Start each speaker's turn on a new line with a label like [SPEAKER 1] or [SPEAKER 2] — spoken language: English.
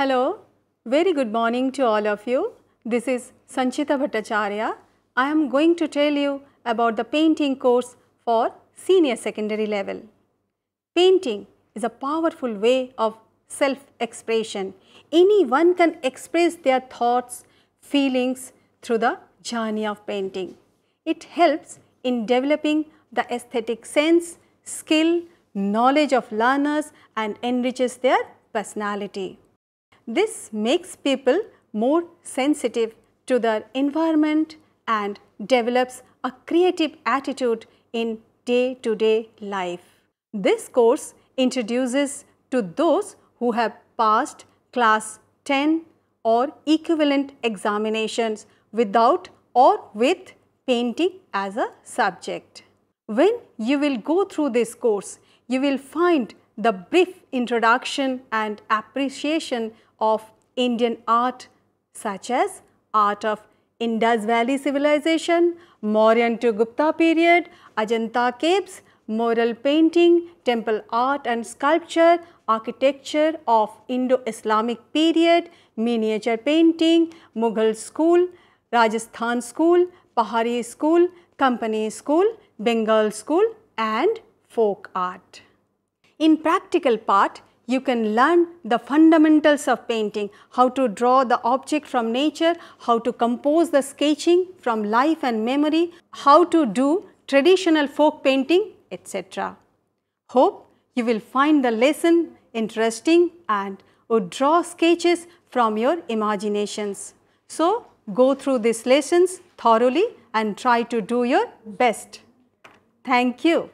[SPEAKER 1] Hello, very good morning to all of you. This is Sanchita Bhattacharya. I am going to tell you about the painting course for senior secondary level. Painting is a powerful way of self-expression. Anyone can express their thoughts, feelings through the journey of painting. It helps in developing the aesthetic sense, skill, knowledge of learners and enriches their personality. This makes people more sensitive to their environment and develops a creative attitude in day-to-day -day life. This course introduces to those who have passed class 10 or equivalent examinations without or with painting as a subject. When you will go through this course, you will find the brief introduction and appreciation of Indian art such as art of Indus Valley Civilization, Mauryan to Gupta period, Ajanta caves, mural painting, temple art and sculpture, architecture of Indo-Islamic period, miniature painting, Mughal school, Rajasthan school, Pahari school, company school, Bengal school and folk art. In practical part, you can learn the fundamentals of painting, how to draw the object from nature, how to compose the sketching from life and memory, how to do traditional folk painting, etc. Hope you will find the lesson interesting and would draw sketches from your imaginations. So, go through these lessons thoroughly and try to do your best. Thank you.